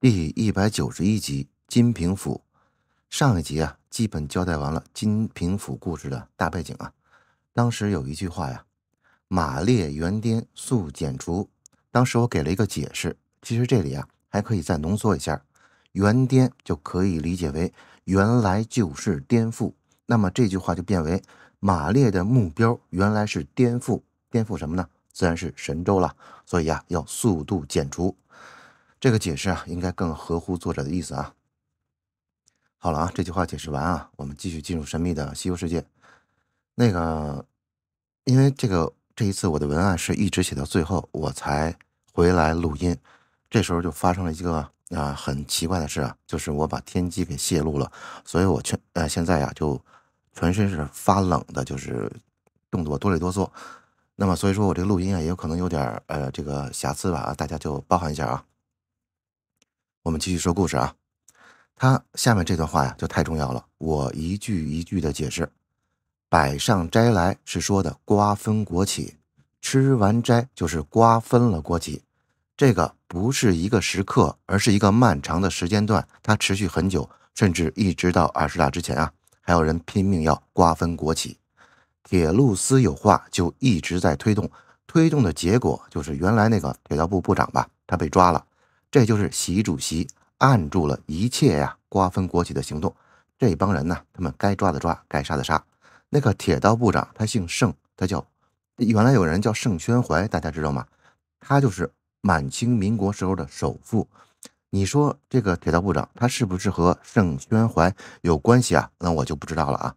第一百九十一集《金平府》，上一集啊，基本交代完了金平府故事的大背景啊。当时有一句话呀，“马列原颠速减除”，当时我给了一个解释。其实这里啊，还可以再浓缩一下，“原颠”就可以理解为原来就是颠覆。那么这句话就变为“马列的目标原来是颠覆，颠覆什么呢？自然是神州了。所以啊，要速度减除。”这个解释啊，应该更合乎作者的意思啊。好了啊，这句话解释完啊，我们继续进入神秘的西游世界。那个，因为这个这一次我的文案是一直写到最后，我才回来录音。这时候就发生了一个啊很奇怪的事啊，就是我把天机给泄露了。所以我全呃现在呀就全身是发冷的，就是动作哆里哆嗦。那么所以说我这个录音啊也有可能有点呃这个瑕疵吧啊，大家就包含一下啊。我们继续说故事啊，他下面这段话呀就太重要了，我一句一句的解释。摆上斋来是说的瓜分国企，吃完斋就是瓜分了国企。这个不是一个时刻，而是一个漫长的时间段，它持续很久，甚至一直到二十大之前啊，还有人拼命要瓜分国企。铁路私有化就一直在推动，推动的结果就是原来那个铁道部部长吧，他被抓了。这就是习主席按住了一切呀，瓜分国企的行动。这帮人呢，他们该抓的抓，该杀的杀。那个铁道部长，他姓盛，他叫……原来有人叫盛宣怀，大家知道吗？他就是满清民国时候的首富。你说这个铁道部长，他是不是和盛宣怀有关系啊？那我就不知道了啊。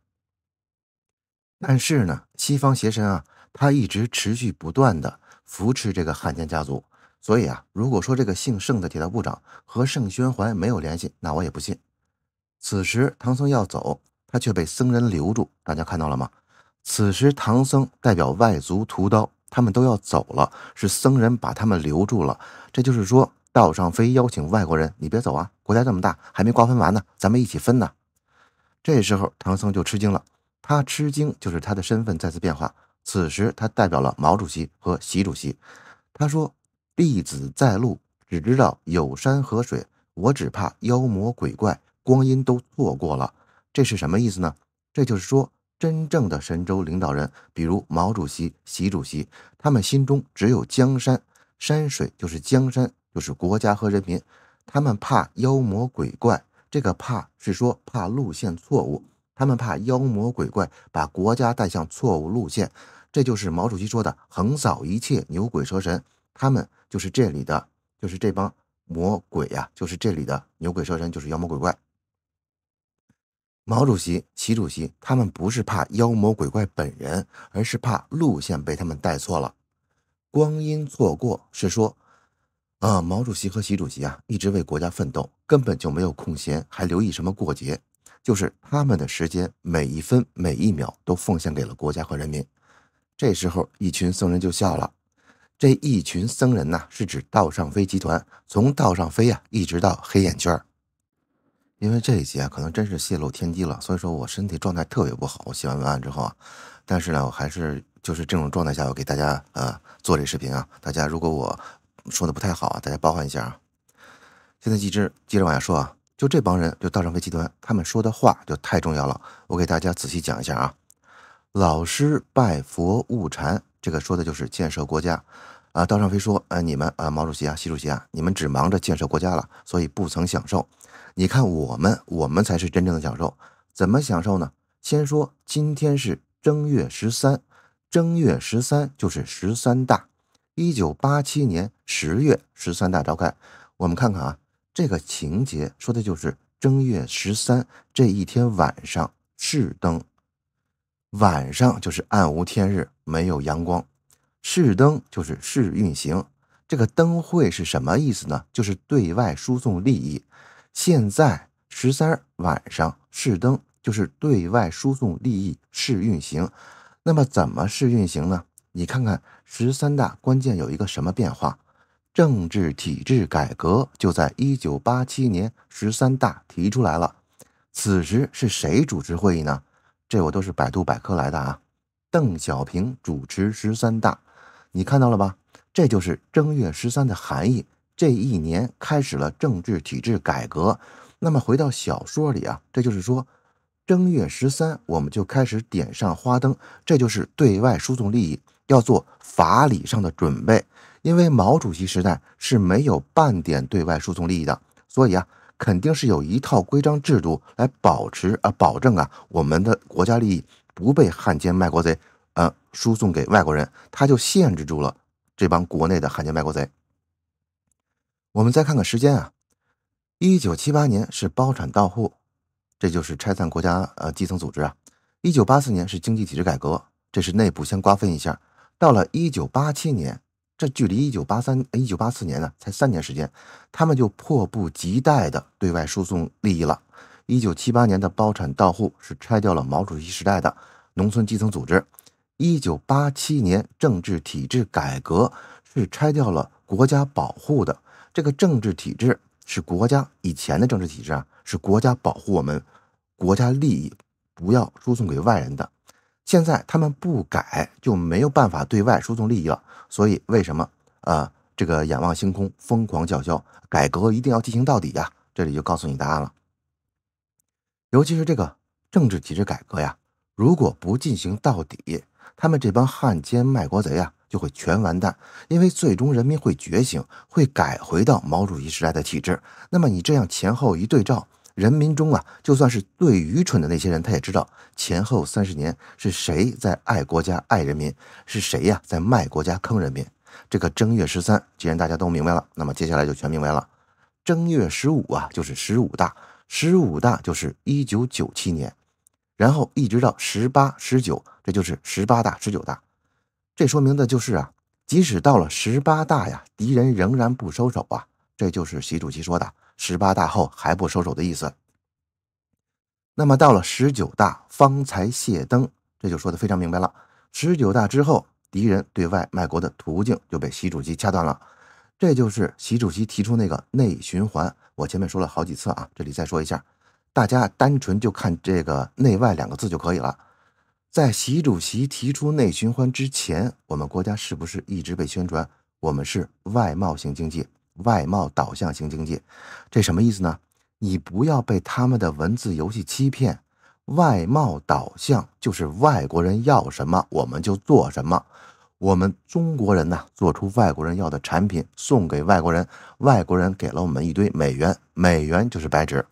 但是呢，西方邪神啊，他一直持续不断的扶持这个汉奸家族。所以啊，如果说这个姓盛的铁道部长和盛宣怀没有联系，那我也不信。此时唐僧要走，他却被僧人留住。大家看到了吗？此时唐僧代表外族屠刀，他们都要走了，是僧人把他们留住了。这就是说，道上非邀请外国人，你别走啊！国家这么大，还没瓜分完呢，咱们一起分呢。这时候唐僧就吃惊了，他吃惊就是他的身份再次变化。此时他代表了毛主席和习主席，他说。弟子在路，只知道有山和水，我只怕妖魔鬼怪。光阴都错过了，这是什么意思呢？这就是说，真正的神州领导人，比如毛主席、习主席，他们心中只有江山山水，就是江山，就是国家和人民。他们怕妖魔鬼怪，这个怕是说怕路线错误。他们怕妖魔鬼怪把国家带向错误路线，这就是毛主席说的“横扫一切牛鬼蛇神”。他们就是这里的，就是这帮魔鬼呀，就是这里的牛鬼蛇神，就是妖魔鬼怪。毛主席、习主席，他们不是怕妖魔鬼怪本人，而是怕路线被他们带错了。光阴错过是说，呃，毛主席和习主席啊，一直为国家奋斗，根本就没有空闲，还留意什么过节？就是他们的时间每一分每一秒都奉献给了国家和人民。这时候，一群僧人就笑了。这一群僧人呐，是指道上飞集团从道上飞啊，一直到黑眼圈儿，因为这一集啊，可能真是泄露天机了，所以说我身体状态特别不好。我写完文案之后啊，但是呢，我还是就是这种状态下，我给大家呃做这视频啊。大家如果我说的不太好啊，大家包涵一下啊。现在继之接着往下说啊，就这帮人，就道上飞集团，他们说的话就太重要了，我给大家仔细讲一下啊。老师拜佛悟禅，这个说的就是建设国家。啊，道上飞说：“啊，你们啊，毛主席啊，习主席啊，你们只忙着建设国家了，所以不曾享受。你看我们，我们才是真正的享受。怎么享受呢？先说，今天是正月十三，正月十三就是十三大，一九八七年十月十三大召开。我们看看啊，这个情节说的就是正月十三这一天晚上是灯，晚上就是暗无天日，没有阳光。”试灯就是试运行，这个灯会是什么意思呢？就是对外输送利益。现在十三晚上试灯就是对外输送利益试运行。那么怎么试运行呢？你看看十三大关键有一个什么变化？政治体制改革就在一九八七年十三大提出来了。此时是谁主持会议呢？这我都是百度百科来的啊。邓小平主持十三大。你看到了吧？这就是正月十三的含义。这一年开始了政治体制改革。那么回到小说里啊，这就是说，正月十三我们就开始点上花灯，这就是对外输送利益，要做法理上的准备。因为毛主席时代是没有半点对外输送利益的，所以啊，肯定是有一套规章制度来保持啊，保证啊，我们的国家利益不被汉奸卖国贼。啊，输送给外国人，他就限制住了这帮国内的汉奸卖国贼。我们再看看时间啊，一九七八年是包产到户，这就是拆散国家呃基层组织啊。一九八四年是经济体制改革，这是内部先瓜分一下。到了一九八七年，这距离一九八三、一九八四年呢才三年时间，他们就迫不及待的对外输送利益了。一九七八年的包产到户是拆掉了毛主席时代的农村基层组织。一九八七年政治体制改革是拆掉了国家保护的这个政治体制，是国家以前的政治体制啊，是国家保护我们国家利益，不要输送给外人的。现在他们不改，就没有办法对外输送利益了。所以为什么啊？这个仰望星空，疯狂叫嚣，改革一定要进行到底呀？这里就告诉你答案了。尤其是这个政治体制改革呀，如果不进行到底，他们这帮汉奸卖国贼啊，就会全完蛋，因为最终人民会觉醒，会改回到毛主席时代的体制。那么你这样前后一对照，人民中啊，就算是最愚蠢的那些人，他也知道前后三十年是谁在爱国家爱人民，是谁呀在卖国家坑人民。这个正月十三，既然大家都明白了，那么接下来就全明白了。正月十五啊，就是十五大，十五大就是一九九七年。然后一直到十八、十九，这就是十八大、十九大。这说明的就是啊，即使到了十八大呀，敌人仍然不收手啊。这就是习主席说的“十八大后还不收手”的意思。那么到了十九大方才谢灯，这就说的非常明白了。十九大之后，敌人对外卖国的途径就被习主席掐断了。这就是习主席提出那个内循环。我前面说了好几次啊，这里再说一下。大家单纯就看这个“内外”两个字就可以了。在习主席提出内循环之前，我们国家是不是一直被宣传我们是外贸型经济、外贸导向型经济？这什么意思呢？你不要被他们的文字游戏欺骗。外贸导向就是外国人要什么我们就做什么，我们中国人呢做出外国人要的产品送给外国人，外国人给了我们一堆美元，美元就是白纸。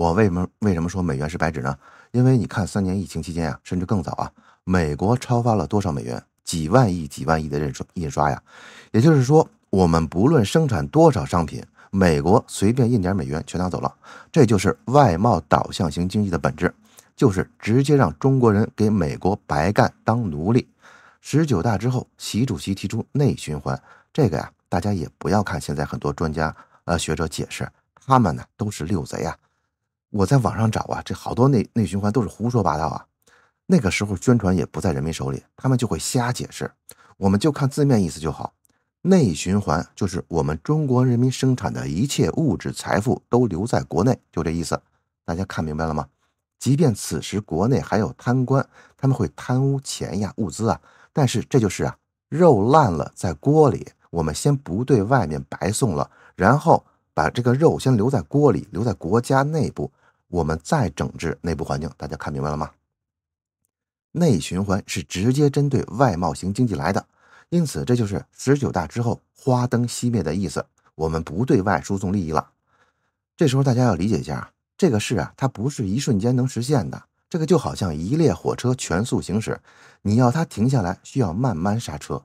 我为什么为什么说美元是白纸呢？因为你看三年疫情期间啊，甚至更早啊，美国超发了多少美元？几万亿、几万亿的印刷印刷呀！也就是说，我们不论生产多少商品，美国随便印点美元全拿走了。这就是外贸导向型经济的本质，就是直接让中国人给美国白干当奴隶。十九大之后，习主席提出内循环，这个呀，大家也不要看现在很多专家呃学者解释，他们呢都是六贼啊。我在网上找啊，这好多内内循环都是胡说八道啊！那个时候宣传也不在人民手里，他们就会瞎解释。我们就看字面意思就好，内循环就是我们中国人民生产的一切物质财富都留在国内，就这意思。大家看明白了吗？即便此时国内还有贪官，他们会贪污钱呀、物资啊，但是这就是啊，肉烂了在锅里。我们先不对外面白送了，然后把这个肉先留在锅里，留在国家内部。我们再整治内部环境，大家看明白了吗？内循环是直接针对外贸型经济来的，因此这就是十九大之后花灯熄灭的意思。我们不对外输送利益了。这时候大家要理解一下啊，这个事啊，它不是一瞬间能实现的。这个就好像一列火车全速行驶，你要它停下来，需要慢慢刹车。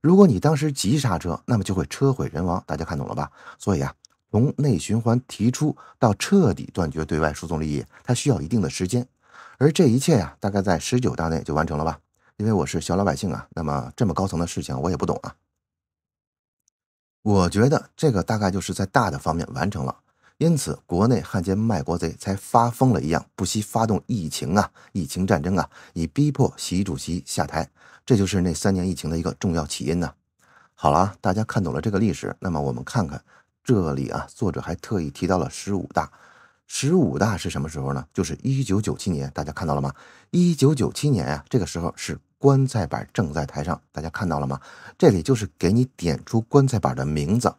如果你当时急刹车，那么就会车毁人亡。大家看懂了吧？所以啊。从内循环提出到彻底断绝对外输送利益，它需要一定的时间，而这一切呀，大概在十九大内就完成了吧。因为我是小老百姓啊，那么这么高层的事情我也不懂啊。我觉得这个大概就是在大的方面完成了，因此国内汉奸卖国贼才发疯了一样，不惜发动疫情啊、疫情战争啊，以逼迫习主席下台，这就是那三年疫情的一个重要起因呢。好了，大家看懂了这个历史，那么我们看看。这里啊，作者还特意提到了十五大。十五大是什么时候呢？就是一九九七年，大家看到了吗？一九九七年呀，这个时候是棺材板正在台上，大家看到了吗？这里就是给你点出棺材板的名字。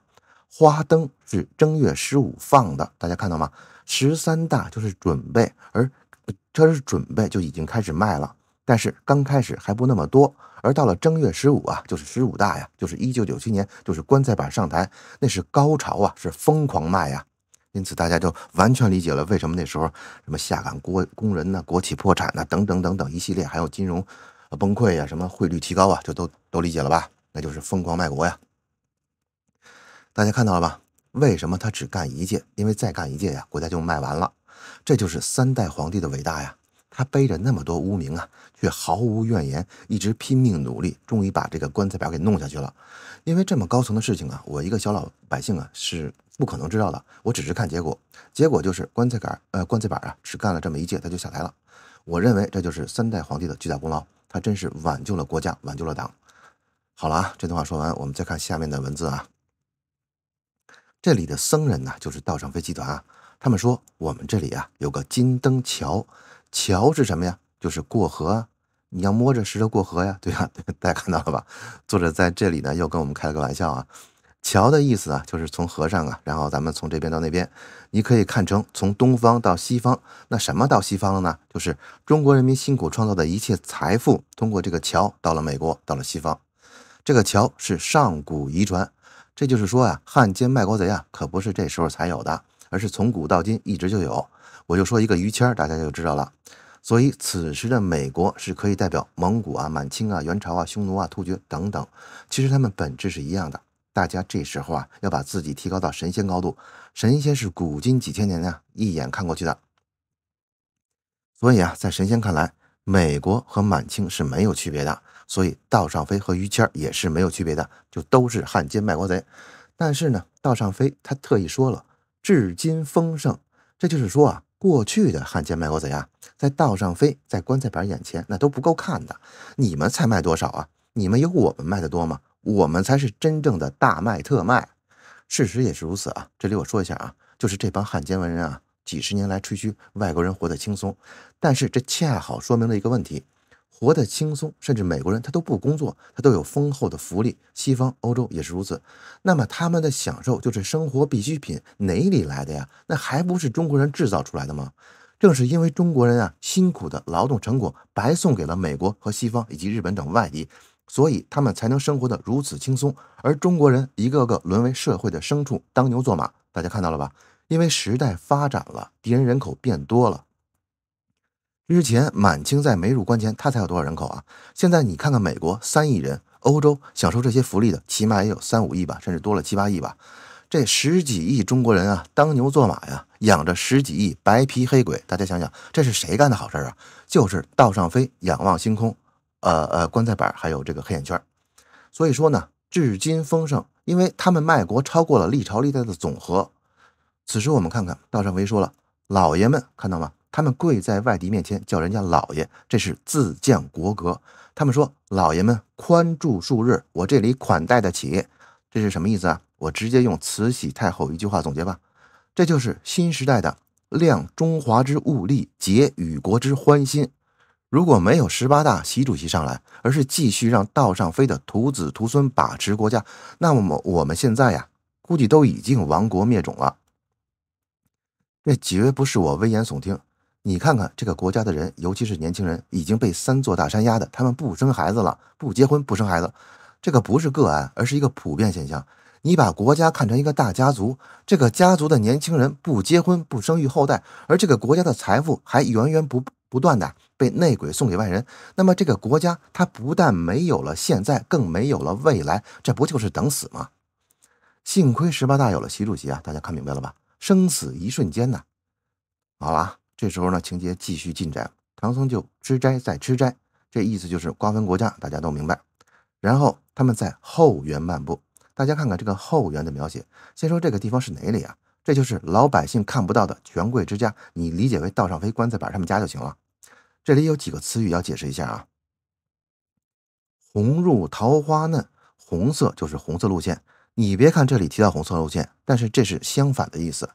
花灯是正月十五放的，大家看到吗？十三大就是准备，而这是准备就已经开始卖了。但是刚开始还不那么多，而到了正月十五啊，就是十五大呀，就是一九九七年，就是棺材板上台，那是高潮啊，是疯狂卖呀。因此大家就完全理解了为什么那时候什么下岗工工人呢，国企破产呐，等等等等一系列，还有金融崩溃呀，什么汇率提高啊，就都都理解了吧？那就是疯狂卖国呀。大家看到了吧？为什么他只干一届？因为再干一届呀，国家就卖完了。这就是三代皇帝的伟大呀！他背着那么多污名啊。却毫无怨言，一直拼命努力，终于把这个棺材板给弄下去了。因为这么高层的事情啊，我一个小老百姓啊是不可能知道的。我只是看结果，结果就是棺材杆呃，棺材板啊，只干了这么一届他就下台了。我认为这就是三代皇帝的巨大功劳，他真是挽救了国家，挽救了党。好了啊，这段话说完，我们再看下面的文字啊。这里的僧人呢，就是道上飞集团啊，他们说我们这里啊有个金灯桥，桥是什么呀？就是过河。啊，你要摸着石头过河呀，对呀，大家看到了吧？作者在这里呢，又跟我们开了个玩笑啊。桥的意思啊，就是从河上啊，然后咱们从这边到那边，你可以看成从东方到西方。那什么到西方了呢？就是中国人民辛苦创造的一切财富，通过这个桥到了美国，到了西方。这个桥是上古遗传，这就是说啊，汉奸卖国贼啊，可不是这时候才有的，而是从古到今一直就有。我就说一个于谦儿，大家就知道了。所以，此时的美国是可以代表蒙古啊、满清啊、元朝啊、匈奴啊、突厥等等，其实他们本质是一样的。大家这时候啊，要把自己提高到神仙高度。神仙是古今几千年呀，一眼看过去的。所以啊，在神仙看来，美国和满清是没有区别的。所以，道上飞和于谦也是没有区别的，就都是汉奸卖国贼。但是呢，道上飞他特意说了，至今丰盛，这就是说啊，过去的汉奸卖国贼啊，在道上飞，在棺材板眼前那都不够看的，你们才卖多少啊？你们有我们卖的多吗？我们才是真正的大卖特卖，事实也是如此啊！这里我说一下啊，就是这帮汉奸文人啊，几十年来吹嘘外国人活得轻松，但是这恰好说明了一个问题：活得轻松，甚至美国人他都不工作，他都有丰厚的福利，西方、欧洲也是如此。那么他们的享受就是生活必需品，哪里来的呀？那还不是中国人制造出来的吗？正是因为中国人啊辛苦的劳动成果白送给了美国和西方以及日本等外敌，所以他们才能生活的如此轻松，而中国人一个个沦为社会的牲畜，当牛做马。大家看到了吧？因为时代发展了，敌人人口变多了。日前满清在没入关前，他才有多少人口啊？现在你看看美国三亿人，欧洲享受这些福利的起码也有三五亿吧，甚至多了七八亿吧。这十几亿中国人啊，当牛做马呀，养着十几亿白皮黑鬼。大家想想，这是谁干的好事儿啊？就是道上飞仰望星空，呃呃，棺材板还有这个黑眼圈。所以说呢，至今丰盛，因为他们卖国超过了历朝历代的总和。此时我们看看道上飞说了：“老爷们，看到吗？他们跪在外敌面前叫人家老爷，这是自建国格。他们说老爷们宽住数日，我这里款待得起，这是什么意思啊？”我直接用慈禧太后一句话总结吧，这就是新时代的“量中华之物力，结与国之欢心”。如果没有十八大，习主席上来，而是继续让道上飞的徒子徒孙把持国家，那么我我们现在呀，估计都已经亡国灭种了。这绝不是我危言耸听，你看看这个国家的人，尤其是年轻人，已经被三座大山压的，他们不生孩子了，不结婚，不生孩子。这个不是个案，而是一个普遍现象。你把国家看成一个大家族，这个家族的年轻人不结婚不生育后代，而这个国家的财富还源源不不断的被内鬼送给外人，那么这个国家它不但没有了现在，更没有了未来，这不就是等死吗？幸亏十八大有了习主席啊，大家看明白了吧？生死一瞬间呐。好了，这时候呢情节继续进展，唐僧就吃斋再吃斋，这意思就是瓜分国家，大家都明白。然后他们在后园漫步。大家看看这个后园的描写，先说这个地方是哪里啊？这就是老百姓看不到的权贵之家，你理解为道上飞棺材板他们家就行了。这里有几个词语要解释一下啊，“红入桃花嫩”，红色就是红色路线。你别看这里提到红色路线，但是这是相反的意思。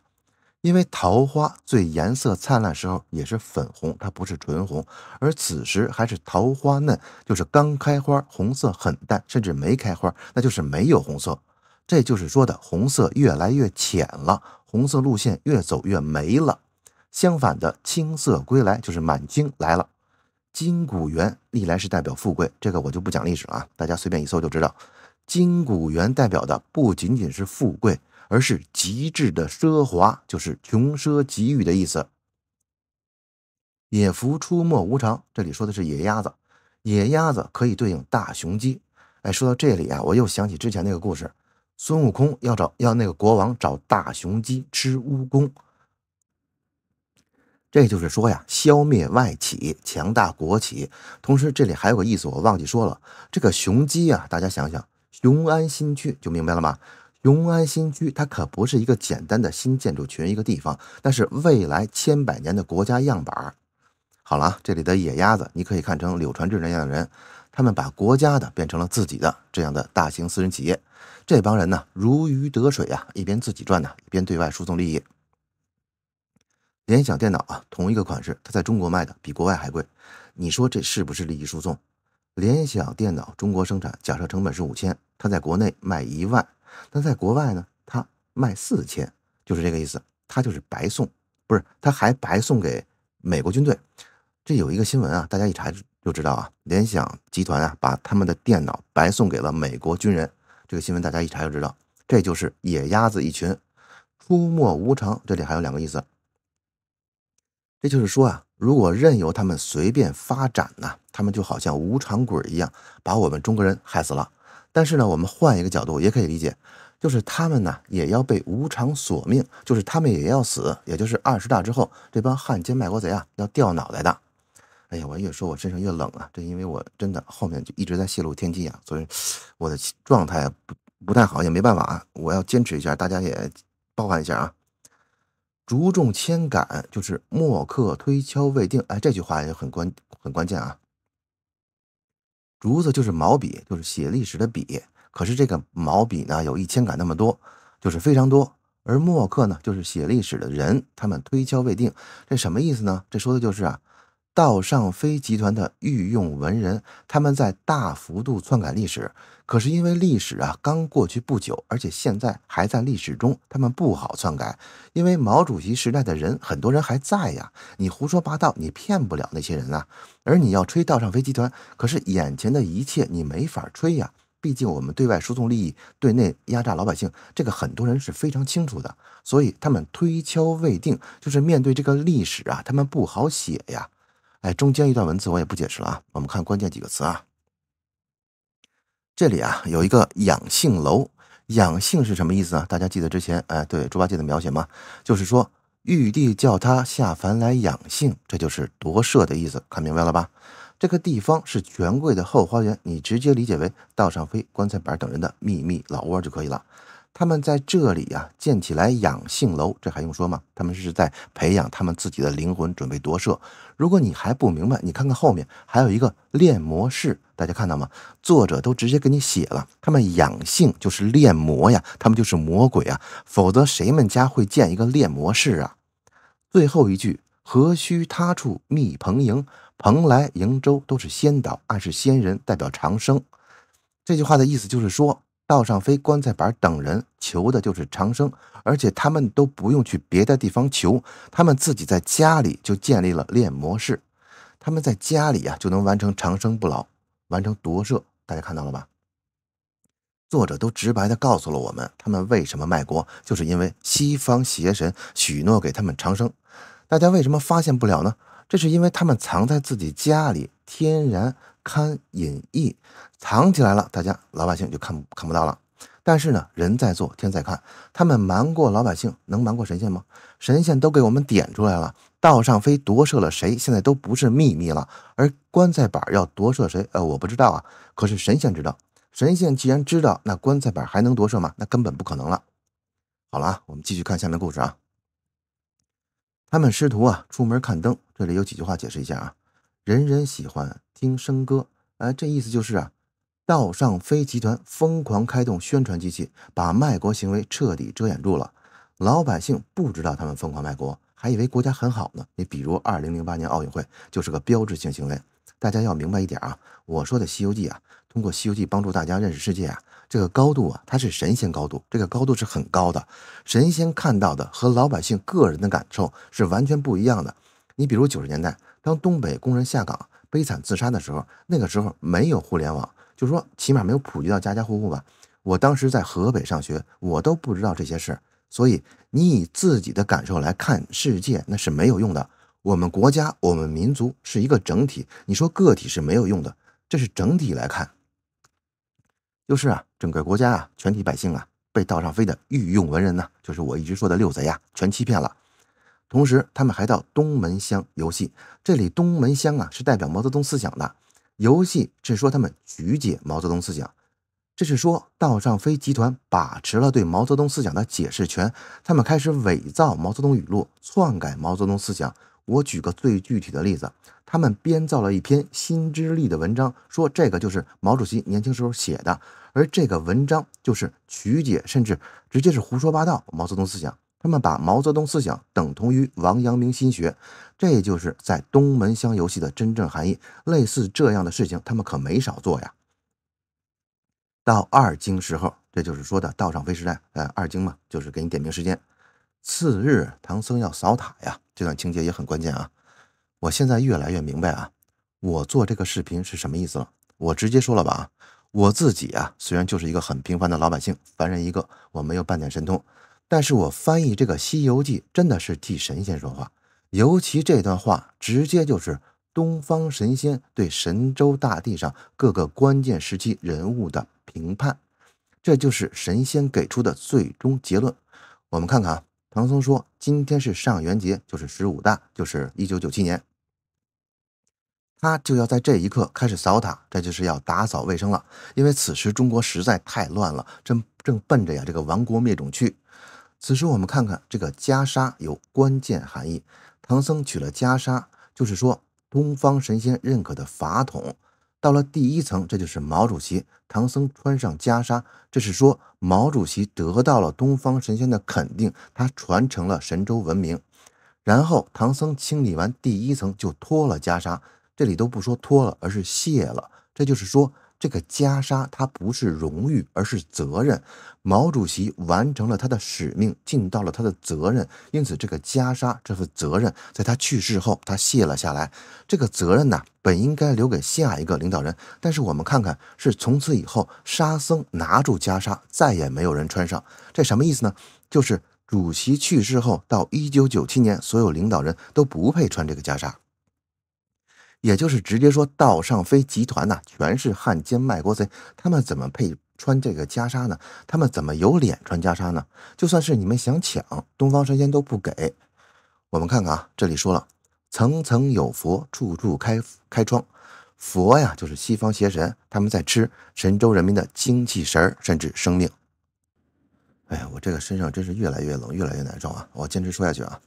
因为桃花最颜色灿烂时候也是粉红，它不是纯红，而此时还是桃花嫩，就是刚开花，红色很淡，甚至没开花，那就是没有红色。这就是说的红色越来越浅了，红色路线越走越没了。相反的青色归来就是满京来了，金谷园历来是代表富贵，这个我就不讲历史了，啊，大家随便一搜就知道，金谷园代表的不仅仅是富贵。而是极致的奢华，就是穷奢极欲的意思。野夫出没无常，这里说的是野鸭子。野鸭子可以对应大雄鸡。哎，说到这里啊，我又想起之前那个故事，孙悟空要找要那个国王找大雄鸡吃蜈蚣。这就是说呀，消灭外企，强大国企。同时，这里还有个意思，我忘记说了。这个雄鸡啊，大家想想，雄安新区就明白了吗？永安新区它可不是一个简单的新建筑群，一个地方，那是未来千百年的国家样板好了，这里的野鸭子，你可以看成柳传志那样的人，他们把国家的变成了自己的这样的大型私人企业。这帮人呢，如鱼得水啊，一边自己赚呢，一边对外输送利益。联想电脑啊，同一个款式，它在中国卖的比国外还贵，你说这是不是利益输送？联想电脑中国生产，假设成本是五千，它在国内卖一万。但在国外呢，他卖四千，就是这个意思。他就是白送，不是，他还白送给美国军队。这有一个新闻啊，大家一查就知道啊。联想集团啊，把他们的电脑白送给了美国军人。这个新闻大家一查就知道。这就是野鸭子一群，出没无常。这里还有两个意思。这就是说啊，如果任由他们随便发展呢，他们就好像无常鬼一样，把我们中国人害死了。但是呢，我们换一个角度也可以理解，就是他们呢也要被无常索命，就是他们也要死，也就是二十大之后，这帮汉奸卖国贼啊要掉脑袋的。哎呀，我越说，我身上越冷啊，这因为我真的后面就一直在泄露天机啊，所以我的状态不不太好，也没办法啊，我要坚持一下，大家也包涵一下啊。着重千感，就是莫克推敲未定，哎，这句话也很关很关键啊。竹子就是毛笔，就是写历史的笔。可是这个毛笔呢，有一千杆那么多，就是非常多。而墨客呢，就是写历史的人，他们推敲未定，这什么意思呢？这说的就是啊，道上飞集团的御用文人，他们在大幅度篡改历史。可是因为历史啊，刚过去不久，而且现在还在历史中，他们不好篡改。因为毛主席时代的人，很多人还在呀。你胡说八道，你骗不了那些人啊。而你要吹道上飞集团，可是眼前的一切你没法吹呀。毕竟我们对外输送利益，对内压榨老百姓，这个很多人是非常清楚的。所以他们推敲未定，就是面对这个历史啊，他们不好写呀。哎，中间一段文字我也不解释了啊，我们看关键几个词啊。这里啊，有一个养性楼，养性是什么意思啊？大家记得之前哎，对猪八戒的描写吗？就是说玉帝叫他下凡来养性，这就是夺舍的意思。看明白了吧？这个地方是权贵的后花园，你直接理解为道上飞棺材板等人的秘密老窝就可以了。他们在这里啊，建起来养性楼，这还用说吗？他们是在培养他们自己的灵魂，准备夺舍。如果你还不明白，你看看后面还有一个炼魔室，大家看到吗？作者都直接给你写了，他们养性就是炼魔呀，他们就是魔鬼啊，否则谁们家会建一个炼魔室啊？最后一句何须他处觅蓬瀛，蓬莱瀛洲都是仙岛，暗示仙人代表长生。这句话的意思就是说。道上飞棺材板等人求的就是长生，而且他们都不用去别的地方求，他们自己在家里就建立了炼魔室，他们在家里啊就能完成长生不老，完成夺舍。大家看到了吧？作者都直白的告诉了我们，他们为什么卖国，就是因为西方邪神许诺给他们长生。大家为什么发现不了呢？这是因为他们藏在自己家里，天然。堪隐逸，藏起来了，大家老百姓就看看不到了。但是呢，人在做，天在看，他们瞒过老百姓，能瞒过神仙吗？神仙都给我们点出来了，道上飞夺舍了谁，现在都不是秘密了。而棺材板要夺舍谁，呃，我不知道啊。可是神仙知道，神仙既然知道，那棺材板还能夺舍吗？那根本不可能了。好了啊，我们继续看下面故事啊。他们师徒啊出门看灯，这里有几句话解释一下啊。人人喜欢。听笙歌，哎，这意思就是啊，道上飞集团疯狂开动宣传机器，把卖国行为彻底遮掩住了。老百姓不知道他们疯狂卖国，还以为国家很好呢。你比如二零零八年奥运会就是个标志性行为。大家要明白一点啊，我说的《西游记》啊，通过《西游记》帮助大家认识世界啊，这个高度啊，它是神仙高度，这个高度是很高的。神仙看到的和老百姓个人的感受是完全不一样的。你比如九十年代，当东北工人下岗。悲惨自杀的时候，那个时候没有互联网，就是说起码没有普及到家家户户吧。我当时在河北上学，我都不知道这些事。所以你以自己的感受来看世界，那是没有用的。我们国家，我们民族是一个整体，你说个体是没有用的，这是整体来看。就是啊，整个国家啊，全体百姓啊，被道上飞的御用文人呢，就是我一直说的六贼呀，全欺骗了。同时，他们还到东门乡游戏。这里东门乡啊，是代表毛泽东思想的。游戏是说他们曲解毛泽东思想，这是说道上非集团把持了对毛泽东思想的解释权。他们开始伪造毛泽东语录，篡改毛泽东思想。我举个最具体的例子，他们编造了一篇《新之立》的文章，说这个就是毛主席年轻时候写的，而这个文章就是曲解，甚至直接是胡说八道毛泽东思想。他们把毛泽东思想等同于王阳明心学，这就是在东门乡游戏的真正含义。类似这样的事情，他们可没少做呀。到二经时候，这就是说的“道上飞时代。呃，二经嘛，就是给你点名时间。次日，唐僧要扫塔呀，这段情节也很关键啊。我现在越来越明白啊，我做这个视频是什么意思了。我直接说了吧啊，我自己啊，虽然就是一个很平凡的老百姓，凡人一个，我没有半点神通。但是我翻译这个《西游记》真的是替神仙说话，尤其这段话直接就是东方神仙对神州大地上各个关键时期人物的评判，这就是神仙给出的最终结论。我们看看啊，唐僧说今天是上元节，就是十五大，就是一九九七年，他就要在这一刻开始扫塔，这就是要打扫卫生了，因为此时中国实在太乱了，正正奔着呀这个亡国灭种去。此时我们看看这个袈裟有关键含义。唐僧取了袈裟，就是说东方神仙认可的法统到了第一层，这就是毛主席。唐僧穿上袈裟，这是说毛主席得到了东方神仙的肯定，他传承了神州文明。然后唐僧清理完第一层就脱了袈裟，这里都不说脱了，而是卸了，这就是说。这个袈裟，它不是荣誉，而是责任。毛主席完成了他的使命，尽到了他的责任，因此这个袈裟这份责任在他去世后，他卸了下来。这个责任呢，本应该留给下一个领导人。但是我们看看，是从此以后，沙僧拿住袈裟，再也没有人穿上。这什么意思呢？就是主席去世后到一九九七年，所有领导人都不配穿这个袈裟。也就是直接说，道上飞集团呐，全是汉奸卖国贼，他们怎么配穿这个袈裟呢？他们怎么有脸穿袈裟呢？就算是你们想抢，东方神仙都不给我们看看啊！这里说了，层层有佛，处处开开窗，佛呀，就是西方邪神，他们在吃神州人民的精气神甚至生命。哎呀，我这个身上真是越来越冷，越来越难受啊！我坚持说下去啊，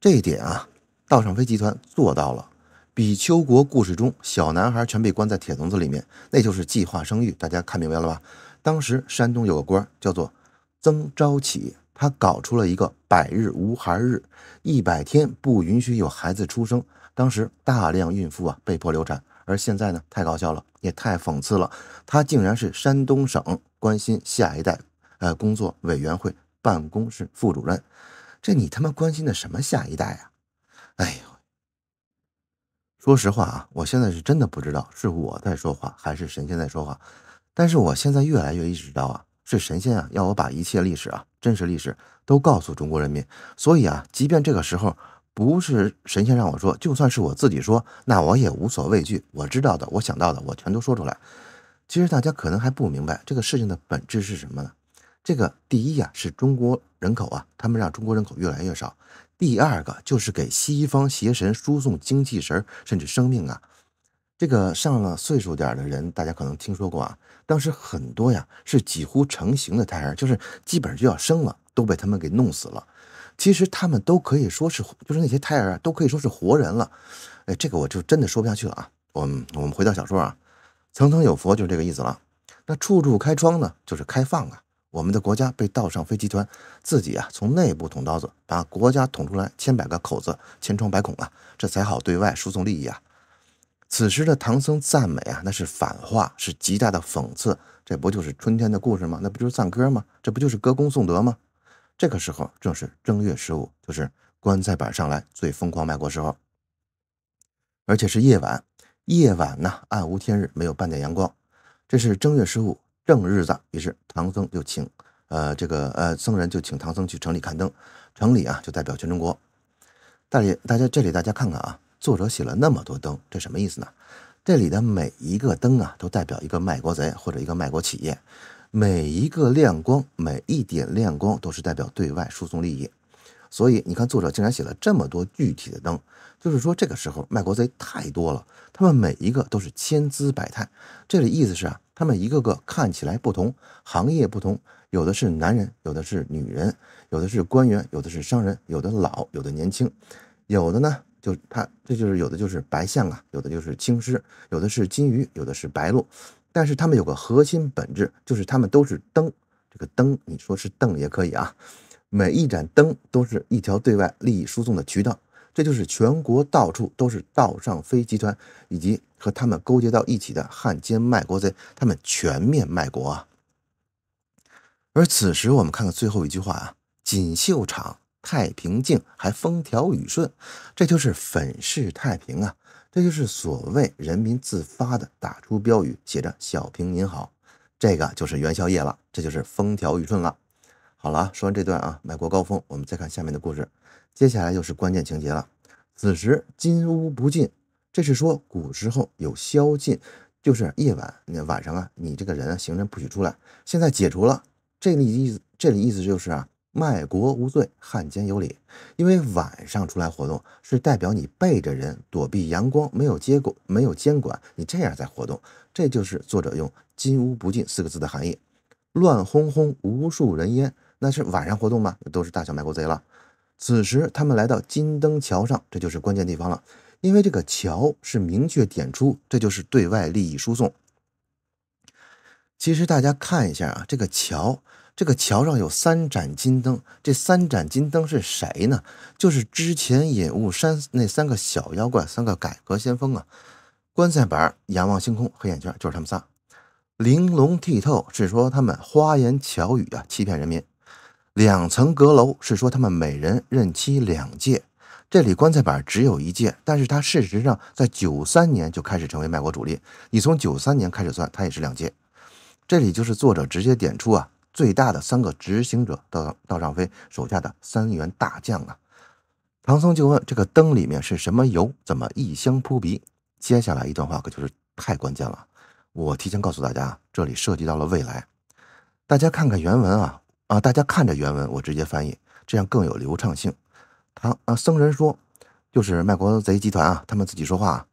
这一点啊，道上飞集团做到了。比丘国故事中，小男孩全被关在铁笼子里面，那就是计划生育。大家看明白了吧？当时山东有个官叫做曾昭启，他搞出了一个百日无孩日，一百天不允许有孩子出生。当时大量孕妇啊被迫流产。而现在呢，太搞笑了，也太讽刺了。他竟然是山东省关心下一代呃工作委员会办公室副主任，这你他妈关心的什么下一代啊？哎呦！说实话啊，我现在是真的不知道是我在说话还是神仙在说话。但是我现在越来越意识到啊，是神仙啊要我把一切历史啊，真实历史都告诉中国人民。所以啊，即便这个时候不是神仙让我说，就算是我自己说，那我也无所畏惧。我知道的，我想到的，我全都说出来。其实大家可能还不明白这个事情的本质是什么呢？这个第一呀，是中国人口啊，他们让中国人口越来越少。第二个就是给西方邪神输送精气神儿，甚至生命啊！这个上了岁数点的人，大家可能听说过啊。当时很多呀是几乎成型的胎儿，就是基本上就要生了，都被他们给弄死了。其实他们都可以说是，就是那些胎儿啊，都可以说是活人了。哎，这个我就真的说不下去了啊！我们我们回到小说啊，层层有佛就是这个意思了。那处处开窗呢，就是开放啊。我们的国家被道上飞集团自己啊从内部捅刀子，把国家捅出来千百个口子，千疮百孔啊，这才好对外输送利益啊。此时的唐僧赞美啊，那是反话，是极大的讽刺。这不就是春天的故事吗？那不就是赞歌吗？这不就是歌功颂德吗？这个时候正是正月十五，就是棺材板上来最疯狂卖国时候，而且是夜晚，夜晚呢暗无天日，没有半点阳光。这是正月十五。正日子，于是唐僧就请，呃，这个呃僧人就请唐僧去城里看灯。城里啊，就代表全中国。大家大家这里大家看看啊，作者写了那么多灯，这什么意思呢？这里的每一个灯啊，都代表一个卖国贼或者一个卖国企业。每一个亮光，每一点亮光，都是代表对外输送利益。所以你看，作者竟然写了这么多具体的灯。就是说，这个时候卖国贼太多了，他们每一个都是千姿百态。这里意思是啊，他们一个个看起来不同，行业不同，有的是男人，有的是女人，有的是官员，有的是商人，有的老，有的年轻，有的呢就他这就是有的就是白象啊，有的就是青狮，有的是金鱼，有的是白鹭。但是他们有个核心本质，就是他们都是灯。这个灯你说是灯也可以啊，每一盏灯都是一条对外利益输送的渠道。这就是全国到处都是道上飞集团，以及和他们勾结到一起的汉奸卖国贼，他们全面卖国啊！而此时我们看看最后一句话啊，“锦绣厂太平静，还风调雨顺”，这就是粉饰太平啊，这就是所谓人民自发的打出标语，写着“小平您好”，这个就是元宵夜了，这就是风调雨顺了。好了，说完这段啊，卖国高峰，我们再看下面的故事。接下来就是关键情节了。子时金屋不进，这是说古时候有宵禁，就是夜晚、那晚上啊，你这个人啊，行人不许出来。现在解除了，这里意思，这里意思就是啊，卖国无罪，汉奸有理。因为晚上出来活动，是代表你背着人躲避阳光，没有结果，没有监管，你这样在活动，这就是作者用“金屋不进”四个字的含义。乱哄哄，无数人烟，那是晚上活动吗？都是大小卖国贼了。此时，他们来到金灯桥上，这就是关键地方了。因为这个桥是明确点出，这就是对外利益输送。其实大家看一下啊，这个桥，这个桥上有三盏金灯，这三盏金灯是谁呢？就是之前引雾山那三个小妖怪，三个改革先锋啊。棺材板仰望星空，黑眼圈就是他们仨。玲珑剔透是说他们花言巧语啊，欺骗人民。两层阁楼是说他们每人任期两届，这里棺材板只有一届，但是他事实上在九三年就开始成为卖国主力，你从九三年开始算，他也是两届。这里就是作者直接点出啊，最大的三个执行者到到上飞手下的三员大将啊。唐僧就问这个灯里面是什么油，怎么异香扑鼻？接下来一段话可就是太关键了，我提前告诉大家，这里涉及到了未来，大家看看原文啊。啊，大家看着原文，我直接翻译，这样更有流畅性。他啊，僧人说，就是卖国贼集团啊，他们自己说话。啊。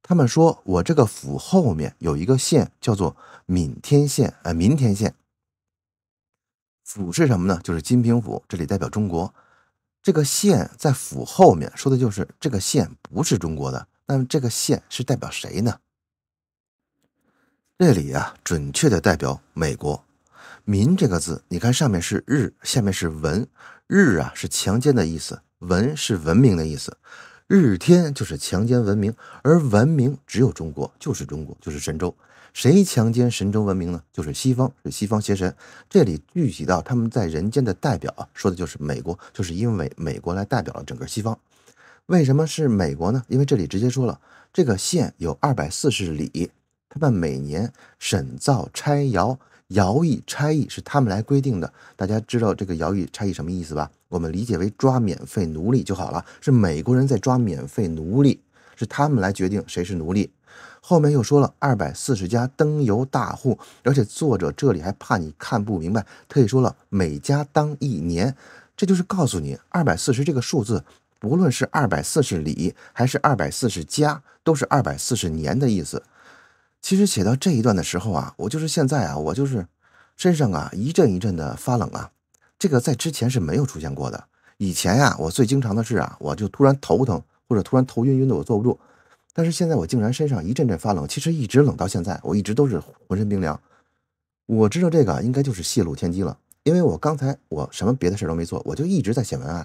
他们说我这个府后面有一个县叫做闽天县，哎，闽天县。府是什么呢？就是金平府，这里代表中国。这个县在府后面，说的就是这个县不是中国的。那么这个县是代表谁呢？这里啊，准确的代表美国。民这个字，你看上面是日，下面是文。日啊是强奸的意思，文是文明的意思。日天就是强奸文明，而文明只有中国，就是中国，就是神州。谁强奸神州文明呢？就是西方，是西方邪神。这里具体到他们在人间的代表，说的就是美国，就是因为美国来代表了整个西方。为什么是美国呢？因为这里直接说了，这个县有二百四十里，他们每年审造拆窑。徭役差役是他们来规定的，大家知道这个徭役差役什么意思吧？我们理解为抓免费奴隶就好了。是美国人在抓免费奴隶，是他们来决定谁是奴隶。后面又说了二百四十家灯油大户，而且作者这里还怕你看不明白，特意说了每家当一年，这就是告诉你二百四十这个数字，不论是二百四十里还是二百四十家，都是二百四十年的意思。其实写到这一段的时候啊，我就是现在啊，我就是身上啊一阵一阵的发冷啊，这个在之前是没有出现过的。以前呀，我最经常的是啊，我就突然头疼或者突然头晕晕的，我坐不住。但是现在我竟然身上一阵阵发冷，其实一直冷到现在，我一直都是浑身冰凉。我知道这个应该就是泄露天机了，因为我刚才我什么别的事都没做，我就一直在写文案，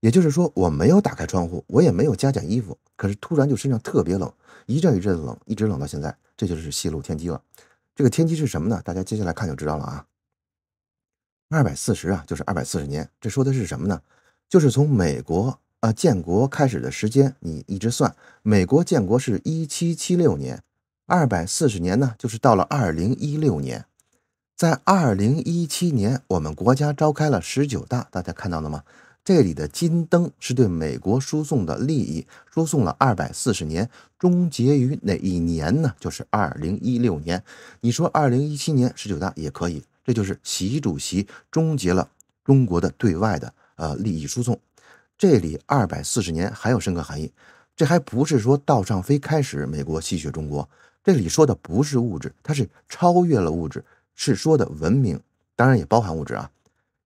也就是说我没有打开窗户，我也没有加减衣服，可是突然就身上特别冷，一阵一阵的冷，一直冷到现在。这就是泄露天机了，这个天机是什么呢？大家接下来看就知道了啊。二百四十啊，就是二百四十年，这说的是什么呢？就是从美国啊建国开始的时间，你一直算，美国建国是一七七六年，二百四十年呢，就是到了二零一六年，在二零一七年，我们国家召开了十九大，大家看到了吗？这里的金灯是对美国输送的利益，输送了二百四十年，终结于哪一年呢？就是二零一六年。你说二零一七年十九大也可以，这就是习主席终结了中国的对外的呃利益输送。这里二百四十年还有深刻含义，这还不是说道上飞开始美国吸血中国，这里说的不是物质，它是超越了物质，是说的文明，当然也包含物质啊。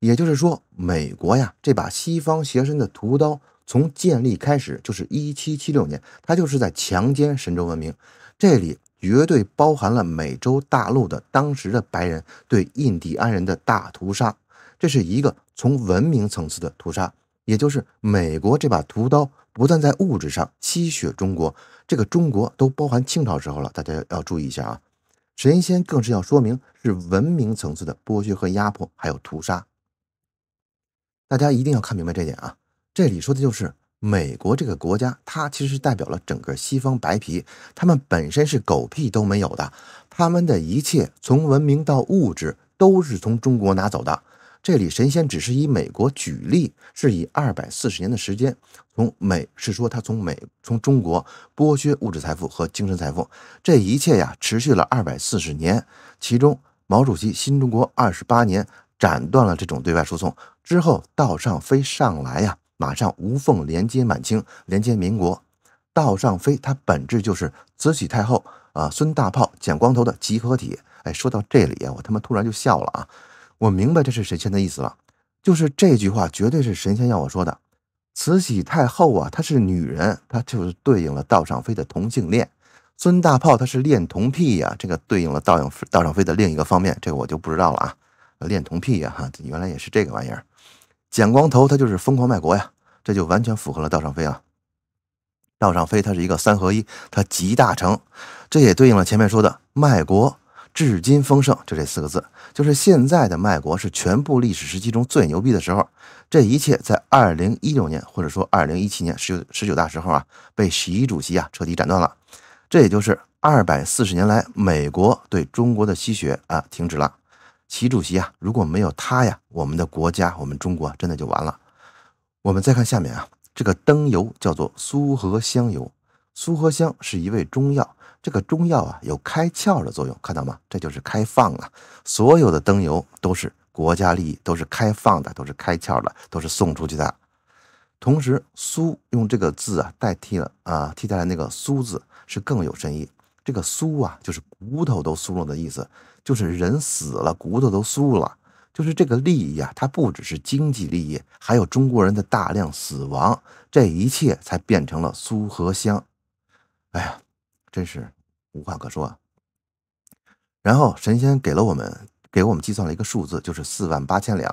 也就是说，美国呀，这把西方邪神的屠刀，从建立开始就是一七七六年，它就是在强奸神州文明。这里绝对包含了美洲大陆的当时的白人对印第安人的大屠杀，这是一个从文明层次的屠杀。也就是美国这把屠刀，不但在物质上吸血中国，这个中国都包含清朝时候了，大家要注意一下啊。神仙更是要说明是文明层次的剥削和压迫，还有屠杀。大家一定要看明白这点啊！这里说的就是美国这个国家，它其实是代表了整个西方白皮，他们本身是狗屁都没有的，他们的一切从文明到物质都是从中国拿走的。这里神仙只是以美国举例，是以二百四十年的时间，从美是说他从美从中国剥削物质财富和精神财富，这一切呀持续了二百四十年，其中毛主席新中国二十八年斩断了这种对外输送。之后，道上飞上来呀，马上无缝连接满清，连接民国。道上飞，它本质就是慈禧太后啊，孙大炮剪光头的集合体。哎，说到这里啊，我他妈突然就笑了啊！我明白这是神仙的意思了，就是这句话绝对是神仙要我说的。慈禧太后啊，她是女人，她就是对应了道上飞的同性恋。孙大炮他是恋童癖呀，这个对应了道应道上飞的另一个方面，这个我就不知道了啊。恋童癖呀，哈，原来也是这个玩意儿。剪光头，他就是疯狂卖国呀！这就完全符合了道上飞啊。道上飞，它是一个三合一，它集大成，这也对应了前面说的卖国至今丰盛就这四个字，就是现在的卖国是全部历史时期中最牛逼的时候。这一切在二零一六年，或者说二零一七年十九十九大时候啊，被习主席啊彻底斩断了。这也就是二百四十年来美国对中国的吸血啊停止了。习主席啊，如果没有他呀，我们的国家，我们中国真的就完了。我们再看下面啊，这个灯油叫做苏合香油，苏合香是一味中药，这个中药啊有开窍的作用，看到吗？这就是开放啊，所有的灯油都是国家利益，都是开放的，都是开窍的，都是送出去的。同时，苏用这个字啊代替了啊替代了那个苏字，是更有深意。这个酥啊，就是骨头都酥了的意思，就是人死了，骨头都酥了，就是这个利益啊，它不只是经济利益，还有中国人的大量死亡，这一切才变成了苏和香。哎呀，真是无话可说。然后神仙给了我们。给我们计算了一个数字，就是四万八千两。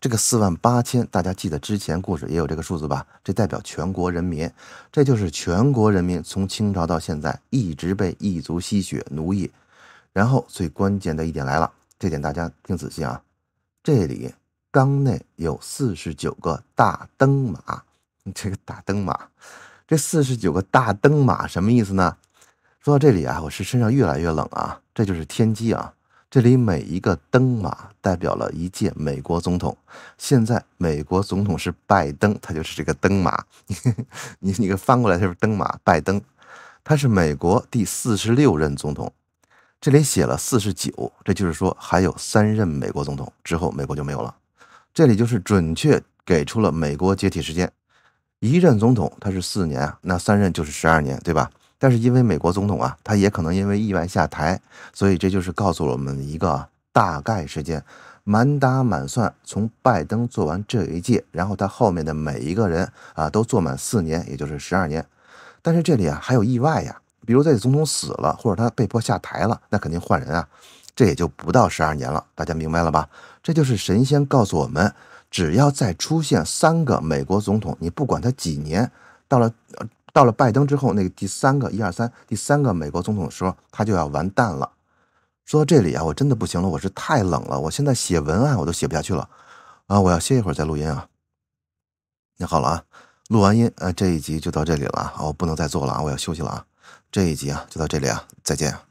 这个四万八千，大家记得之前故事也有这个数字吧？这代表全国人民，这就是全国人民从清朝到现在一直被异族吸血奴役。然后最关键的一点来了，这点大家听仔细啊！这里缸内有四十九个大灯马，这个大灯马，这四十九个大灯马什么意思呢？说到这里啊，我是身上越来越冷啊，这就是天机啊。这里每一个灯马代表了一届美国总统。现在美国总统是拜登，他就是这个灯马。你你给翻过来就是灯马拜登，他是美国第四十六任总统。这里写了四十九，这就是说还有三任美国总统之后，美国就没有了。这里就是准确给出了美国解体时间。一任总统他是四年啊，那三任就是十二年，对吧？但是因为美国总统啊，他也可能因为意外下台，所以这就是告诉了我们一个大概时间。满打满算，从拜登做完这一届，然后他后面的每一个人啊，都做满四年，也就是十二年。但是这里啊还有意外呀，比如在总统死了或者他被迫下台了，那肯定换人啊，这也就不到十二年了。大家明白了吧？这就是神仙告诉我们，只要再出现三个美国总统，你不管他几年，到了。到了拜登之后，那个第三个一二三，第三个美国总统的时候，他就要完蛋了。说到这里啊，我真的不行了，我是太冷了，我现在写文案我都写不下去了，啊，我要歇一会儿再录音啊。你好了啊，录完音，呃，这一集就到这里了啊，我不能再做了啊，我要休息了啊，这一集啊就到这里啊，再见